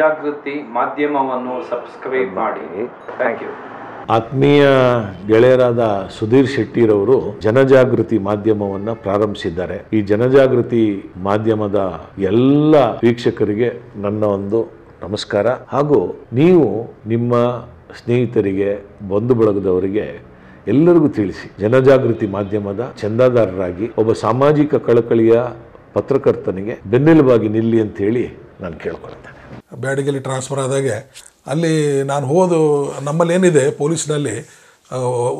ಜಾಗೃತಿ ಮಾಧ್ಯಮವನ್ನು ಸಬ್ಸ್ಕ್ರೈಬ್ ಮಾಡಿ ಥ್ಯಾಂಕ್ ಯು ಆತ್ಮೀಯ ಗೆಳೆಯರಾದ ಸುಧೀರ್ ಶೆಟ್ಟಿರವರು ಜನಜಾಗೃತಿ ಮಾಧ್ಯಮವನ್ನ ಪ್ರಾರಂಭಿಸಿದ್ದಾರೆ ಈ ಜನಜಾಗೃತಿ ಮಾಧ್ಯಮದ ಎಲ್ಲ ವೀಕ್ಷಕರಿಗೆ ನನ್ನ ಒಂದು ನಮಸ್ಕಾರ ಹಾಗೂ ನೀವು ನಿಮ್ಮ ಸ್ನೇಹಿತರಿಗೆ ಬಂಧು ಬಳಗದವರಿಗೆ ಎಲ್ಲರಿಗೂ ತಿಳಿಸಿ ಜನಜಾಗೃತಿ ಮಾಧ್ಯಮದ ಚಂದಾದಾರರಾಗಿ ಒಬ್ಬ ಸಾಮಾಜಿಕ ಕಳಕಳಿಯ ಪತ್ರಕರ್ತನಿಗೆ ಬೆನ್ನೆಲುಬಾಗಿ ನಿಲ್ಲಿ ಅಂತ ಹೇಳಿ ನಾನು ಕೇಳ್ಕೊಳ್ತೇನೆ ಬ್ಯಾಡಗಿಲಿ ಟ್ರಾನ್ಸ್ಫರ್ ಆದಾಗೆ ಅಲ್ಲಿ ನಾನು ಹೋದು ನಮ್ಮಲ್ಲಿ ಏನಿದೆ ಪೊಲೀಸ್ನಲ್ಲಿ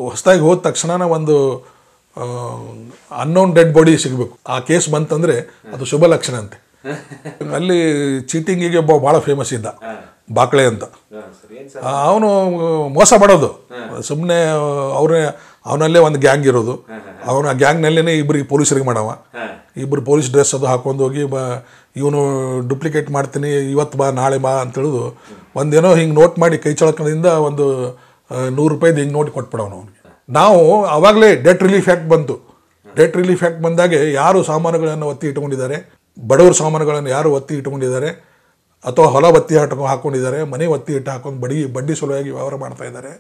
ಹೊಸದಾಗಿ ಹೋದ ತಕ್ಷಣ ಒಂದು ಅನ್ನೋನ್ ಡೆಡ್ ಬಾಡಿ ಸಿಗಬೇಕು ಆ ಕೇಸ್ ಬಂತಂದರೆ ಅದು ಶುಭ ಲಕ್ಷಣ ಅಂತೆ ಅಲ್ಲಿ ಚೀಟಿಂಗಿಗೆ ಒಬ್ಬ ಭಾಳ ಫೇಮಸ್ ಇದ್ದ ಬಾಕ್ಳೆ ಅಂತ ಅವನು ಮೋಸ ಮಾಡೋದು ಸುಮ್ಮನೆ ಅವರೇ ಅವನಲ್ಲೇ ಒಂದು ಗ್ಯಾಂಗ್ ಇರೋದು ಅವನು ಆ ಗ್ಯಾಂಗ್ನಲ್ಲೇ ಇಬ್ಬರಿಗೆ ಪೊಲೀಸರಿಗೆ ಮಾಡವ ಇಬ್ಬರು ಪೊಲೀಸ್ ಡ್ರೆಸ್ ಅದು ಹಾಕೊಂಡು ಹೋಗಿ ಬಾ ಇವನು ಡುಪ್ಲಿಕೇಟ್ ಮಾಡ್ತೀನಿ ಇವತ್ತು ಬಾ ನಾಳೆ ಬಾ ಹೇಳಿದು ಒಂದೇನೋ ಹಿಂಗೆ ನೋಟ್ ಮಾಡಿ ಕೈ ಚಳಕದಿಂದ ಒಂದು ನೂರು ರೂಪಾಯಿದು ಹಿಂಗೆ ನೋಟ್ ಕೊಟ್ಬಿಡವನು ಅವನಿಗೆ ನಾವು ಆವಾಗಲೇ ಡೆಟ್ ರಿಲೀಫ್ ಆ್ಯಕ್ಟ್ ಬಂತು ಡೆಟ್ ರಿಲೀಫ್ ಆ್ಯಕ್ಟ್ ಬಂದಾಗೆ ಯಾರು ಸಾಮಾನುಗಳನ್ನು ಒತ್ತಿ ಇಟ್ಕೊಂಡಿದ್ದಾರೆ ಬಡವ್ರ ಸಾಮಾನುಗಳನ್ನು ಯಾರು ಒತ್ತಿ ಇಟ್ಕೊಂಡಿದ್ದಾರೆ ಅಥವಾ ಹೊಲ ಒತ್ತಿ ಹಾಕೊಂಡು ಹಾಕೊಂಡಿದ್ದಾರೆ ಮನೆ ಒತ್ತಿ ಇಟ್ಟು ಹಾಕೊಂಡು ಬಡಿ ಬಡ್ಡಿ ಸಲುವಾಗಿ ವ್ಯವಹಾರ ಮಾಡ್ತಾ ಇದ್ದಾರೆ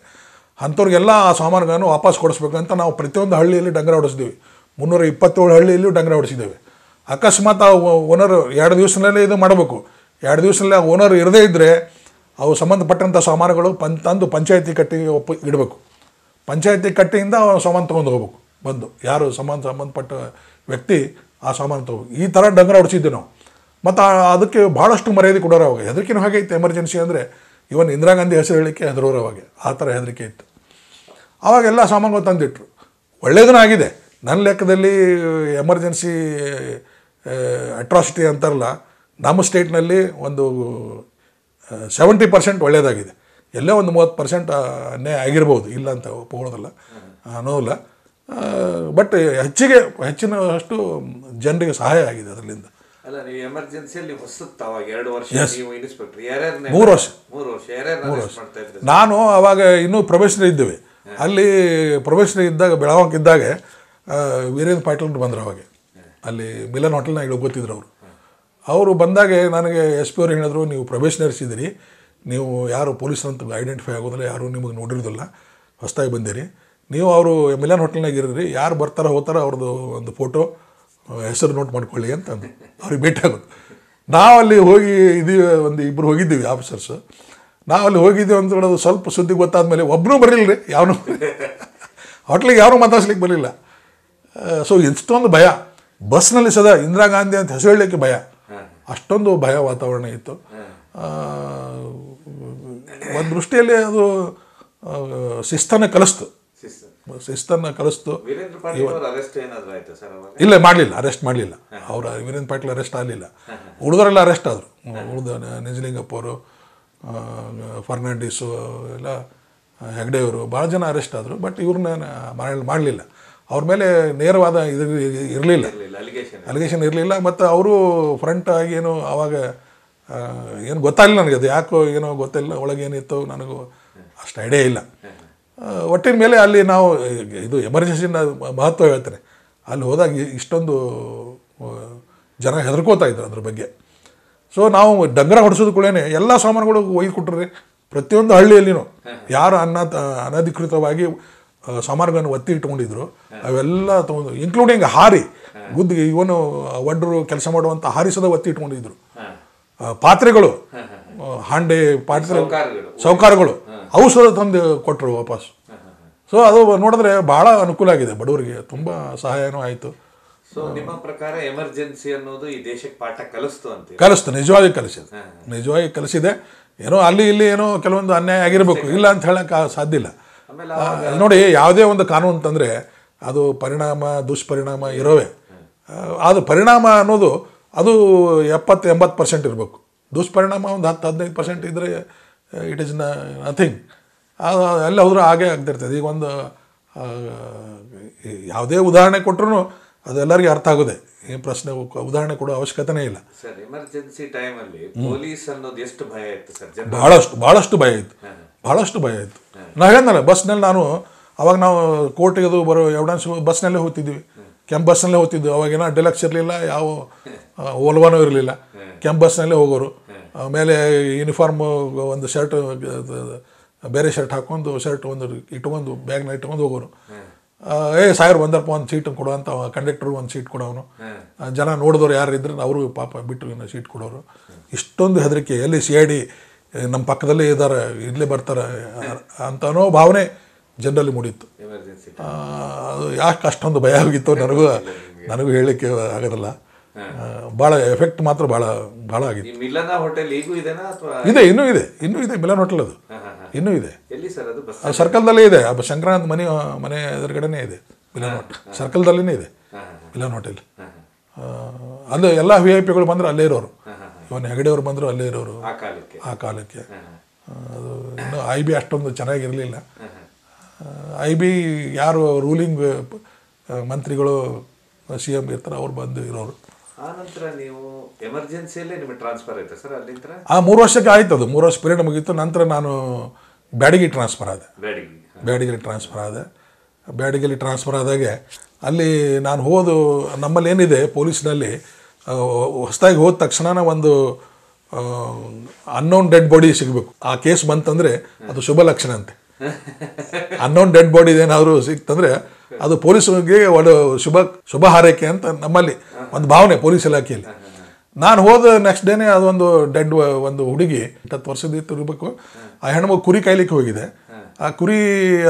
ಅಂಥವ್ರಿಗೆಲ್ಲ ಆ ಸಾಮಾನುಗಳನ್ನು ವಾಪಸ್ ಅಂತ ನಾವು ಪ್ರತಿಯೊಂದು ಹಳ್ಳಿಯಲ್ಲಿ ಡಂಗರ ಹೊಡಿಸಿದ್ದೀವಿ ಮುನ್ನೂರ ಇಪ್ಪತ್ತೇಳು ಹಳ್ಳಿಯಲ್ಲೂ ಡಂಗರ ಹೊಡಿಸಿದ್ದೇವೆ ಅಕಸ್ಮಾತ್ ಆ ಓನರ್ ಎರಡು ದಿವಸದಲ್ಲೇ ಇದು ಮಾಡಬೇಕು ಎರಡು ದಿವಸದಲ್ಲಿ ಆ ಓನರ್ ಇರದೇ ಇದ್ದರೆ ಅವು ಸಂಬಂಧಪಟ್ಟಂಥ ಸಾಮಾನುಗಳು ಪನ್ ತಂದು ಪಂಚಾಯತಿ ಕಟ್ಟಿಗೆ ಒಪ್ಪ ಇಡಬೇಕು ಪಂಚಾಯತಿ ಕಟ್ಟಿಯಿಂದ ಸಾಮಾನು ತೊಗೊಂಡು ಹೋಗ್ಬೇಕು ಬಂದು ಯಾರು ಸಮಾನ ಸಂಬಂಧಪಟ್ಟ ವ್ಯಕ್ತಿ ಆ ಸಾಮಾನು ತಗೋ ಈ ಥರ ಡಂಗರ ಹೊಡಿಸಿದ್ದೆ ನಾವು ಮತ್ತು ಅದಕ್ಕೆ ಭಾಳಷ್ಟು ಮರ್ಯಾದೆ ಕೊಡೋರು ಅವಾಗ ಹೆದರಿಕೆನೂ ಹಾಗೆ ಇತ್ತು ಎಮರ್ಜೆನ್ಸಿ ಅಂದರೆ ಇವನ್ ಇಂದಿರಾ ಗಾಂಧಿ ಹೆಸರು ಹೇಳಿಕೆ ಹೆದರೋರು ಅವಾಗೆ ಆ ಥರ ಹೆದರಿಕೆ ಇತ್ತು ಆವಾಗೆಲ್ಲ ಸಾಮಾನುಗಳು ತಂದಿಟ್ರು ಒಳ್ಳೇದೂ ಆಗಿದೆ ನನ್ನ ಲೆಕ್ಕದಲ್ಲಿ ಎಮರ್ಜೆನ್ಸಿ ಅಟ್ರಾಸಿಟಿ ಅಂತಾರಲ್ಲ ನಮ್ಮ ಸ್ಟೇಟ್ನಲ್ಲಿ ಒಂದು ಸೆವೆಂಟಿ ಪರ್ಸೆಂಟ್ ಒಳ್ಳೆಯದಾಗಿದೆ ಎಲ್ಲೇ ಒಂದು ಮೂವತ್ತು ಪರ್ಸೆಂಟ್ ಅನ್ಯಾಯ ಆಗಿರ್ಬೋದು ಇಲ್ಲ ಅಂತ ಒಪ್ಕೊಳ್ಳೋದಲ್ಲ ಅನ್ನೋದಿಲ್ಲ ಬಟ್ ಹೆಚ್ಚಿಗೆ ಹೆಚ್ಚಿನ ಅಷ್ಟು ಜನರಿಗೆ ಸಹಾಯ ಆಗಿದೆ ಅದರಿಂದ ಅಲ್ಲ ನೀವು ಎಮರ್ಜೆನ್ಸಿಯಲ್ಲಿ ಅವಾಗ ಎರಡು ವರ್ಷ ಮೂರು ವರ್ಷ ಮೂರು ವರ್ಷ ಮೂರು ವರ್ಷ ನಾನು ಅವಾಗ ಇನ್ನೂ ಪ್ರೊಫೆಷನಲ್ ಇದ್ದೇವೆ ಅಲ್ಲಿ ಪ್ರೊಬೇಷನರಿ ಇದ್ದಾಗ ಬೆಳಗಾವಿಗೆ ಇದ್ದಾಗ ವೀರೇಂದ್ರ ಪಾಟೀಲ್ ಬಂದರು ಅವಾಗ ಅಲ್ಲಿ ಮಿಲನ್ ಹೋಟೆಲ್ನಾಗ ಹೋಗ್ತಿದ್ರು ಅವರು ಅವರು ಬಂದಾಗ ನನಗೆ ಎಸ್ ಪಿ ಅವ್ರು ಹೇಳಿದ್ರು ನೀವು ಇರಿಸಿದ್ದೀರಿ ನೀವು ಯಾರು ಪೊಲೀಸರಂತ ಐಡೆಂಟಿಫೈ ಆಗೋದಿಲ್ಲ ಯಾರು ನಿಮಗೆ ನೋಡಿರೋದಿಲ್ಲ ಹೊಸದಾಗಿ ಬಂದಿರಿ ನೀವು ಅವರು ಮಿಲನ್ ಹೋಟೆಲ್ನಾಗ ಇರ್ರಿ ಯಾರು ಬರ್ತಾರೋ ಹೋಗ್ತಾರೋ ಅವ್ರದ್ದು ಒಂದು ಫೋಟೋ ಹೆಸರು ನೋಟ್ ಮಾಡ್ಕೊಳ್ಳಿ ಅಂತಂದು ಅವ್ರಿಗೆ ಭೇಟಿ ಆಗೋದು ನಾವು ಅಲ್ಲಿ ಹೋಗಿ ಇದೀವಿ ಒಂದು ಇಬ್ಬರು ಹೋಗಿದ್ದೀವಿ ಆಫೀಸರ್ಸು ನಾವು ಅಲ್ಲಿ ಹೋಗಿದ್ದೀವಿ ಅಂತ ಹೇಳೋದು ಸ್ವಲ್ಪ ಸುದ್ದಿ ಗೊತ್ತಾದ ಮೇಲೆ ಒಬ್ಬನೂ ಬರಲಿಲ್ಲ ರೀ ಯಾವನು ಹೋಟ್ಲಿಗೆ ಯಾರೂ ಮಾತಾಡ್ಸ್ಲಿಕ್ಕೆ ಬರಲಿಲ್ಲ ಸೊ ಇಷ್ಟೊಂದು ಭಯ ಬಸ್ನಲ್ಲಿ ಸದಾ ಇಂದಿರಾ ಗಾಂಧಿ ಅಂತ ಹೆಸರು ಹೇಳಲಿಕ್ಕೆ ಭಯ ಅಷ್ಟೊಂದು ಭಯ ವಾತಾವರಣ ಇತ್ತು ಒಂದು ದೃಷ್ಟಿಯಲ್ಲಿ ಅದು ಶಿಸ್ತನ್ನು ಕಲಿಸ್ತು ಶಿಸ್ತನ್ನು ಕಲಿಸ್ತು ಇಲ್ಲ ಮಾಡಲಿಲ್ಲ ಅರೆಸ್ಟ್ ಮಾಡಲಿಲ್ಲ ಅವರ ವೀರೇಂದ್ರ ಪಾಟೀಲ್ ಅರೆಸ್ಟ್ ಆಗಲಿಲ್ಲ ಉಳಿದವರೆಲ್ಲ ಅರೆಸ್ಟ್ ಆದರು ಉಳಿದ ನಿಜಲಿಂಗಪ್ಪ ಅವರು ಫರ್ನಾಂಡಿಸು ಎಲ್ಲ ಹೆಗ್ಡೆಯವರು ಭಾಳ ಜನ ಅರೆಸ್ಟ್ ಆದರು ಬಟ್ ಇವ್ರನ್ನ ಮಾಡಲಿಲ್ಲ ಅವ್ರ ಮೇಲೆ ನೇರವಾದ ಇದು ಇರಲಿಲ್ಲ ಅಲಿಗೇಷನ್ ಇರಲಿಲ್ಲ ಮತ್ತು ಅವರು ಫ್ರಂಟ್ ಆಗಿ ಏನೋ ಆವಾಗ ಏನು ಗೊತ್ತಾಗಲಿಲ್ಲ ನನಗೆ ಅದು ಯಾಕೋ ಏನೋ ಗೊತ್ತಿಲ್ಲ ಒಳಗೇನಿತ್ತು ನನಗೂ ಅಷ್ಟು ಐಡಿಯಾ ಇಲ್ಲ ಒಟ್ಟಿನ ಮೇಲೆ ಅಲ್ಲಿ ನಾವು ಇದು ಎಮರ್ಜೆನ್ಸಿನ ಮಹತ್ವ ಹೇಳ್ತೇನೆ ಅಲ್ಲಿ ಹೋದಾಗ ಇಷ್ಟೊಂದು ಜನ ಹೆದರ್ಕೋತಾ ಇದ್ರು ಅದ್ರ ಬಗ್ಗೆ ಸೊ ನಾವು ಡಂಗರ ಹೊಡಿಸೋದು ಕೂಡಲೇ ಎಲ್ಲ ಸಾಮಾನುಗಳು ಒಯ್ದು ಕೊಟ್ಟರು ಪ್ರತಿಯೊಂದು ಹಳ್ಳಿಯಲ್ಲಿನೂ ಯಾರು ಅನ್ನ ಅನಧಿಕೃತವಾಗಿ ಸಾಮಾನುಗಳನ್ನು ಒತ್ತಿ ಇಟ್ಕೊಂಡಿದ್ರು ಅವೆಲ್ಲ ತಗೊಂಡು ಇನ್ಕ್ಲೂಡಿಂಗ್ ಹಾರಿ ಗುದ್ದಿಗೆ ಇವನು ಒಡ್ರು ಕೆಲಸ ಮಾಡುವಂಥ ಹಾರಿಸದ ಒತ್ತಿ ಇಟ್ಕೊಂಡಿದ್ರು ಪಾತ್ರೆಗಳು ಹಾಂಡೆ ಪಾತ್ರೆ ಸೌಕಾರಗಳು ಔಷಧ ತಂದು ಕೊಟ್ಟರು ವಾಪಸ್ ಸೊ ಅದು ನೋಡಿದ್ರೆ ಭಾಳ ಅನುಕೂಲ ಆಗಿದೆ ಬಡವರಿಗೆ ತುಂಬ ಸಹಾಯನೂ ಆಯಿತು ನಿಮ್ಮ ಪ್ರಕಾರ ಎಮರ್ಜೆನ್ಸಿ ಅನ್ನೋದು ಈ ದೇಶಕ್ಕೆ ಪಾಠ ಕಲಿಸ್ತು ನಿಜವಾಗಿ ಕಲಿಸಿದೆ ನಿಜವಾಗಿ ಕಲಿಸಿದೆ ಏನೋ ಅಲ್ಲಿ ಇಲ್ಲಿ ಏನೋ ಕೆಲವೊಂದು ಅನ್ಯಾಯ ಆಗಿರಬೇಕು ಇಲ್ಲ ಅಂತ ಹೇಳಕ್ಕೆ ಸಾಧ್ಯ ಇಲ್ಲ ನೋಡಿ ಯಾವುದೇ ಒಂದು ಕಾನೂನು ತಂದರೆ ಅದು ಪರಿಣಾಮ ದುಷ್ಪರಿಣಾಮ ಇರೋವೆ ಅದು ಪರಿಣಾಮ ಅನ್ನೋದು ಅದು ಎಪ್ಪತ್ತು ಎಂಬತ್ತು ಪರ್ಸೆಂಟ್ ಇರಬೇಕು ದುಷ್ಪರಿಣಾಮ ಒಂದು ಹತ್ತು ಹದಿನೈದು ಪರ್ಸೆಂಟ್ ಇದ್ದರೆ ಇಟ್ ಇಸ್ ನ ನಥಿಂಗ್ ಅದು ಎಲ್ಲ ಹೋದ್ರೂ ಹಾಗೇ ಆಗ್ತಿರ್ತದೆ ಈಗ ಒಂದು ಯಾವುದೇ ಉದಾಹರಣೆ ಕೊಟ್ಟರು ಅದೆಲ್ಲರಿಗೂ ಅರ್ಥ ಆಗುದೇ ಈ ಪ್ರಶ್ನೆ ಉದಾಹರಣೆ ಕೊಡೋ ಅವಶ್ಯಕತೆನೇ ಇಲ್ಲ ಸರ್ ಎಮರ್ಜೆನ್ಸಿ ಪೊಲೀಸ್ ಅನ್ನೋದು ಎಷ್ಟು ಭಯ ಇತ್ತು ಸರ್ ಬಹಳಷ್ಟು ಭಾಳಷ್ಟು ಭಯ ಇತ್ತು ಭಾಳಷ್ಟು ಭಯ ಇತ್ತು ನಾ ಬಸ್ನಲ್ಲಿ ನಾನು ಅವಾಗ ನಾವು ಕೋರ್ಟಿಗೆ ಅದು ಬರೋ ಎವಿಡೆನ್ಸ್ ಬಸ್ನಲ್ಲೇ ಹೋಗ್ತಿದ್ವಿ ಕೆಂಪು ಬಸ್ನಲ್ಲೇ ಹೋಗ್ತಿದ್ವಿ ಏನೋ ಡಿಲಕ್ಸ್ ಇರಲಿಲ್ಲ ಯಾವ ಓಲ್ವಾನೂ ಇರಲಿಲ್ಲ ಕೆಂಪು ಬಸ್ನಲ್ಲೇ ಹೋಗೋರು ಆಮೇಲೆ ಯೂನಿಫಾರ್ಮ್ ಒಂದು ಶರ್ಟ್ ಬೇರೆ ಶರ್ಟ್ ಹಾಕೊಂಡು ಶರ್ಟ್ ಒಂದು ಇಟ್ಕೊಂಡು ಬ್ಯಾಗ್ನ ಇಟ್ಕೊಂಡು ಹೋಗೋರು ಏ ಸಾಗರ್ ಬಂದಪ್ಪ ಒಂದು ಸೀಟ್ ಕೊಡು ಅಂತ ಕಂಡಕ್ಟ್ರು ಒಂದು ಸೀಟ್ ಕೊಡೋನು ಜನ ನೋಡಿದವರು ಯಾರು ಇದ್ರೆ ಅವರು ಪಾಪ ಬಿಟ್ಟರು ಇನ್ನು ಸೀಟ್ ಕೊಡೋರು ಇಷ್ಟೊಂದು ಹೆದರಿಕೆ ಎಲ್ಲಿ ಸಿ ಐ ಡಿ ನಮ್ಮ ಪಕ್ಕದಲ್ಲೇ ಇದ್ದಾರೆ ಇಲ್ಲೇ ಬರ್ತಾರೆ ಅಂತನೋ ಭಾವನೆ ಜನರಲ್ಲಿ ಮೂಡಿತ್ತು ಅದು ಯಾಕೆ ಅಷ್ಟೊಂದು ಭಯ ಆಗಿತ್ತು ನನಗೂ ನನಗೂ ಹೇಳಲಿಕ್ಕೆ ಆಗೋದಲ್ಲ ಭಾಳ ಎಫೆಕ್ಟ್ ಮಾತ್ರ ಭಾಳ ಭಾಳ ಆಗಿತ್ತು ಇದೆ ಇನ್ನೂ ಇದೆ ಇನ್ನೂ ಇದೆ ಮಿಲನ್ ಹೋಟೆಲ್ ಅದು ಇನ್ನೂ ಇದೆ ಅದು ಸರ್ಕಲ್ದಲ್ಲೇ ಇದೆ ಶಂಕರಾನಂದ್ ಮನೆ ಮನೆ ಎದುರುಗಡೆನೇ ಇದೆ ಮಿಲನ್ ಹೋಟೆಲ್ ಸರ್ಕಲ್ದಲ್ಲೇ ಇದೆ ಮಿಲನ್ ಹೋಟೆಲ್ ಅಲ್ಲಿ ಎಲ್ಲ ವಿ ಐ ಪಿಗಳು ಬಂದರೆ ಅಲ್ಲೇ ಇರೋರು ಇವನ್ ಹೆಗಡೆಯವ್ರು ಬಂದರು ಅಲ್ಲೇ ಇರೋರು ಆ ಕಾಲಕ್ಕೆ ಅದು ಇನ್ನು ಐ ಬಿ ಅಷ್ಟೊಂದು ಚೆನ್ನಾಗಿರಲಿಲ್ಲ ಐ ಬಿ ಯಾರು ರೂಲಿಂಗ್ ಮಂತ್ರಿಗಳು ಸಿ ಎಮ್ ಇರ್ತಾರೆ ಅವ್ರು ಬಂದು ಇರೋರು ನೀವು ಆ ಮೂರು ವರ್ಷಕ್ಕೆ ಆಯ್ತು ಅದು ಮೂರು ವರ್ಷ ಪೀರಿಯಡ್ ಮುಗೀತು ನಂತರ ನಾನು ಬ್ಯಾಡಗಿ ಟ್ರಾನ್ಸ್ಫರ್ ಆದ ಬ್ಯಾಡಗಿಲಿ ಟ್ರಾನ್ಸ್ಫರ್ ಆದ ಬ್ಯಾಡಗಿಲಿ ಟ್ರಾನ್ಸ್ಫರ್ ಆದಾಗೆ ಅಲ್ಲಿ ನಾನು ಹೋದು ನಮ್ಮಲ್ಲಿ ಏನಿದೆ ಪೊಲೀಸ್ನಲ್ಲಿ ಹೊಸದಾಗಿ ಹೋದ ತಕ್ಷಣ ಒಂದು ಅನ್ನೋನ್ ಡೆಡ್ ಬಾಡಿ ಸಿಗಬೇಕು ಆ ಕೇಸ್ ಬಂತಂದರೆ ಅದು ಶುಭ ಲಕ್ಷಣ ಅಂತೆ ಅನ್ನೋನ್ ಡೆಡ್ ಬಾಡಿ ಏನಾದರೂ ಸಿಕ್ತಂದ್ರೆ ಅದು ಪೊಲೀಸ್ಗೆ ಒಳ್ಳೆ ಶುಭ ಶುಭ ಹಾರೈಕೆ ಅಂತ ನಮ್ಮಲ್ಲಿ ಒಂದು ಭಾವನೆ ಪೊಲೀಸ್ ಇಲಾಖೆಯಲ್ಲಿ ನಾನು ಹೋದ ನೆಕ್ಸ್ಟ್ ಡೇನೇ ಅದೊಂದು ಡೆಡ್ ಒಂದು ಹುಡುಗಿ ಹತ್ತು ವರ್ಷದಿತ್ತು ಇರಬೇಕು ಆ ಹೆಣ್ಮಗು ಕುರಿ ಕಾಯ್ಲಿಕ್ಕೆ ಹೋಗಿದೆ ಆ ಕುರಿ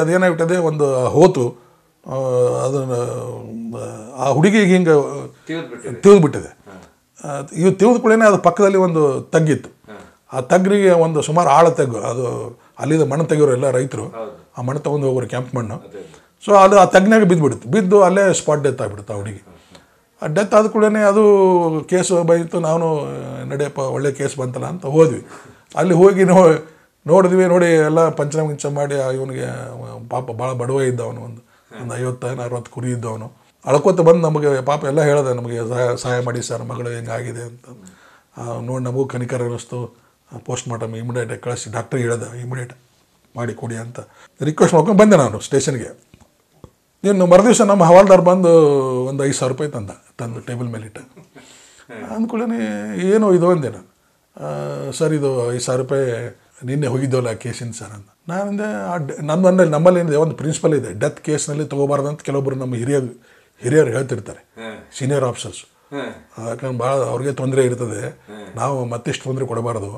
ಅದೇನಾಗ್ಬಿಟ್ಟದೆ ಒಂದು ಹೋತು ಅದನ್ನು ಆ ಹುಡುಗಿಗೆ ಹಿಂಗೆ ಬಿಟ್ಟಿದೆ ಇವು ತಿಳಿದ ಕೂಡಲೇ ಅದು ಪಕ್ಕದಲ್ಲಿ ಒಂದು ತಗ್ಗಿತ್ತು ಆ ತಗ್ಗಿಗೆ ಒಂದು ಸುಮಾರು ಆಳ ತಗ್ಗು ಅದು ಅಲ್ಲಿಂದ ಮಣ್ಣು ತೆಗಿಯೋರು ಎಲ್ಲ ರೈತರು ಆ ಮಣ್ಣು ತೊಗೊಂಡು ಹೋಗೋರು ಕೆಂಪು ಮಣ್ಣು ಸೊ ಅದು ಆ ತಗ್ನಾಗ ಬಿದ್ದು ಬಿದ್ದು ಅಲ್ಲೇ ಸ್ಪಾಟ್ ಡೆತ್ ಆಗ್ಬಿಡುತ್ತೆ ಆ ಹುಡುಗಿ ಡೆತ್ ಆದ ಕೂಡಲೇ ಅದು ಕೇಸು ಬೈತು ನಾನು ನಡೆಯಪ್ಪ ಒಳ್ಳೆ ಕೇಸ್ ಬಂತಲ್ಲ ಅಂತ ಹೋದ್ವಿ ಅಲ್ಲಿ ಹೋಗಿ ನೋ ನೋಡಿದ್ವಿ ನೋಡಿ ಎಲ್ಲ ಪಂಚನಾಮ ಗಿಂಚ ಮಾಡಿ ಇವನಿಗೆ ಪಾಪ ಭಾಳ ಬಡವ ಇದ್ದವನು ಒಂದು ಒಂದು ಐವತ್ತೈದು ಅರವತ್ತು ಕುರಿ ಇದ್ದವನು ಅಳ್ಕೊತ ಬಂದು ನಮಗೆ ಪಾಪ ಎಲ್ಲ ಹೇಳಿದೆ ನಮಗೆ ಸಹಾಯ ಸಹಾಯ ಮಾಡಿ ಸರ್ ಮಗಳು ಹೆಂಗಾಗಿದೆ ಅಂತ ನೋಡಿ ನಮಗೂ ಕನಿಕರ ಅನ್ನಿಸ್ತು ಪೋಸ್ಟ್ ಮಾರ್ಟಮ್ ಇಮಿಡಿಯೇಟಾಗಿ ಕಳಿಸಿ ಡಾಕ್ಟ್ರಿಗೆ ಹೇಳಿದೆ ಇಮಿಡಿಯೇಟ್ ಮಾಡಿ ಕೊಡಿ ಅಂತ ರಿಕ್ವೆಸ್ಟ್ ಮಾಡ್ಕೊಂಡು ಬಂದೆ ನಾನು ಸ್ಟೇಷನ್ಗೆ ನೀನು ಮರುದಿವಸ ನಮ್ಮ ಹವಾಲ್ದಾರ್ ಬಂದು ಒಂದು ಐದು ಸಾವಿರ ರೂಪಾಯಿ ತಂದ ತಂದು ಟೇಬಲ್ ಮೇಲೆ ಇಟ್ಟ ಅಂದ್ಕೊಳ್ಳಿ ಏನು ಇದು ಒಂದೇನು ಸರ್ ಇದು ಐದು ಸಾವಿರ ರೂಪಾಯಿ ನಿನ್ನೆ ಹೋಗಿದ್ದೆವಲ್ಲ ಕೇಸಿಂದ ಸರ್ ಅಂತ ನಾನಿಂದ ಆ ಡ ನಮ್ಮಲ್ಲಿ ನಮ್ಮಲ್ಲಿ ಏನಿದೆ ಒಂದು ಪ್ರಿನ್ಸಿಪಲ್ ಇದೆ ಡೆತ್ ಕೇಸ್ನಲ್ಲಿ ತೊಗೋಬಾರ್ದು ಅಂತ ಕೆಲವೊಬ್ಬರು ನಮ್ಮ ಹಿರಿಯ ಹಿರಿಯರು ಹೇಳ್ತಿರ್ತಾರೆ ಸೀನಿಯರ್ ಆಫೀಸರ್ಸ್ ಯಾಕಂದ್ರೆ ಭಾಳ ಅವ್ರಿಗೆ ತೊಂದರೆ ಇರ್ತದೆ ನಾವು ಮತ್ತಿಷ್ಟು ತೊಂದರೆ ಕೊಡಬಾರ್ದು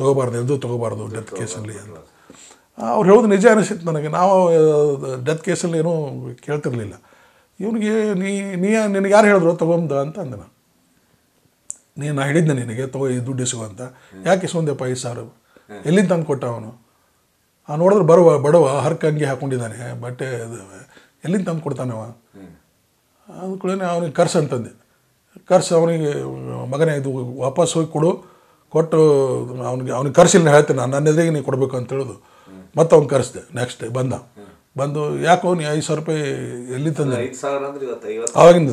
ತೊಗೋಬಾರ್ದು ಎಲ್ಲದೂ ತೊಗೋಬಾರ್ದು ಡೆತ್ ಕೇಸಲ್ಲಿ ಅಂತ ಅವ್ರು ಹೇಳೋದು ನಿಜ ಅನಿಸಿತ್ತು ನನಗೆ ನಾವು ಡೆತ್ ಕೇಸಲ್ಲಿ ಏನೂ ಕೇಳ್ತಿರ್ಲಿಲ್ಲ ಇವನಿಗೆ ನೀ ನೀ ನಿನಗೆ ಯಾರು ಹೇಳಿದ್ರು ತೊಗೊಂಬ ಅಂತ ಅಂದೆ ನಾನು ನೀನು ಹಿಡಿದ್ನೆ ನಿನಗೆ ತಗೋ ದುಡ್ಡು ಅಂತ ಯಾಕೆ ಇಸ್ಕೊಂಡೆಪ್ಪ ಈ ಸಾರು ಎಲ್ಲಿಂದ ತಂದು ಕೊಟ್ಟ ಅವನು ಆ ನೋಡಿದ್ರೆ ಬರುವ ಬಡವ ಅಂಗಿ ಹಾಕೊಂಡಿದ್ದಾನೆ ಬಟ್ಟೆ ಎಲ್ಲಿಂದ ತಂದು ಕೊಡ್ತಾನವ ಅಂದ್ಕೊಳ್ಳೆ ಅವನಿಗೆ ಕರ್ಸು ಅಂತಂದೆ ಕರ್ಸು ಅವನಿಗೆ ಮಗನೇ ಇದು ವಾಪಸ್ ಹೋಗಿ ಕೊಡು ಕೊಟ್ಟು ಅವನಿಗೆ ಅವ್ನಿಗೆ ಕರ್ಸಿಲ್ಲ ಹೇಳ್ತೇನೆ ನಾನು ನನ್ನ ಎದುರಿಗೆ ನೀವು ಕೊಡಬೇಕು ಅಂತ ಹೇಳೋದು ಮತ್ತೆ ಅವ್ನು ಕರೆಸ್ದೆ ನೆಕ್ಸ್ಟ್ ಡೇ ಬಂದ ಬಂದು ಯಾಕೋ ನೀ ಐದು ಸಾವಿರ ರೂಪಾಯಿ ಎಲ್ಲಿ ತಂದೆ ಅವಾಗಿಂದ